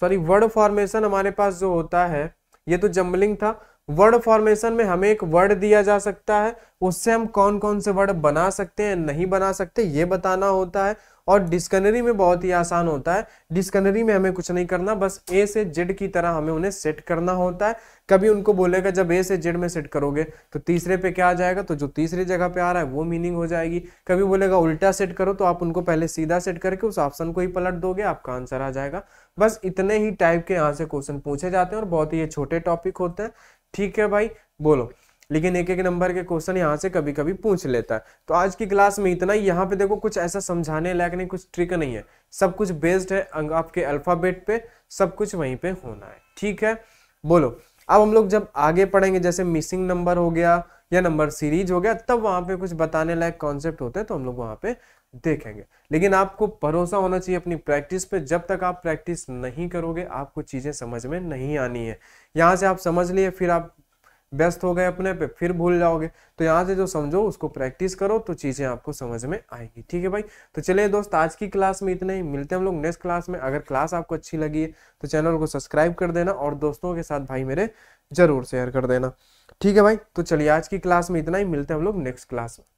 सॉरी वर्ड फॉर्मेशन हमारे पास जो होता है ये तो जम्बलिंग था वर्ड फॉर्मेशन में हमें एक वर्ड दिया जा सकता है उससे हम कौन कौन से वर्ड बना सकते हैं नहीं बना सकते ये बताना होता है और डिस्कनरी में बहुत ही आसान होता है डिस्कनरी में हमें कुछ नहीं करना बस ए से जेड की तरह हमें उन्हें सेट करना होता है कभी उनको बोलेगा जब ए से जेड में सेट करोगे तो तीसरे पे क्या आ जाएगा तो जो तीसरी जगह पे आ रहा है वो मीनिंग हो जाएगी कभी बोलेगा उल्टा सेट करो तो आप उनको पहले सीधा सेट करके उस ऑप्शन को ही पलट दोगे आपका आंसर आ जाएगा बस इतने ही टाइप के यहाँ से क्वेश्चन पूछे जाते हैं और बहुत ही ये छोटे टॉपिक होते हैं ठीक है भाई बोलो लेकिन एक एक नंबर के क्वेश्चन यहाँ से कभी कभी पूछ लेता है तो आज की क्लास में इतना ही यहाँ पे देखो कुछ ऐसा समझाने लायक नहीं कुछ ट्रिक नहीं है सब कुछ बेस्ड है आपके अल्फाबेट पे सब कुछ वहीं पे होना है ठीक है बोलो अब हम लोग जब आगे पढ़ेंगे जैसे मिसिंग नंबर हो गया या नंबर सीरीज हो गया तब वहाँ पे कुछ बताने लायक कॉन्सेप्ट होते हैं तो हम लोग वहाँ पे देखेंगे लेकिन आपको भरोसा होना चाहिए अपनी प्रैक्टिस पे जब तक आप प्रैक्टिस नहीं करोगे आपको चीज़ें समझ में नहीं आनी है यहाँ से आप समझ लिए फिर आप व्यस्त हो गए अपने पे फिर भूल जाओगे तो यहाँ से जो समझो उसको प्रैक्टिस करो तो चीज़ें आपको समझ में आएगी ठीक है भाई तो चलिए दोस्त आज की क्लास में इतना ही मिलते हैं हम लोग नेक्स्ट क्लास में अगर क्लास आपको अच्छी लगी है तो चैनल को सब्सक्राइब कर देना और दोस्तों के साथ भाई मेरे जरूर शेयर कर देना ठीक है भाई तो चलिए आज की क्लास में इतना ही मिलते हैं हम लोग नेक्स्ट क्लास में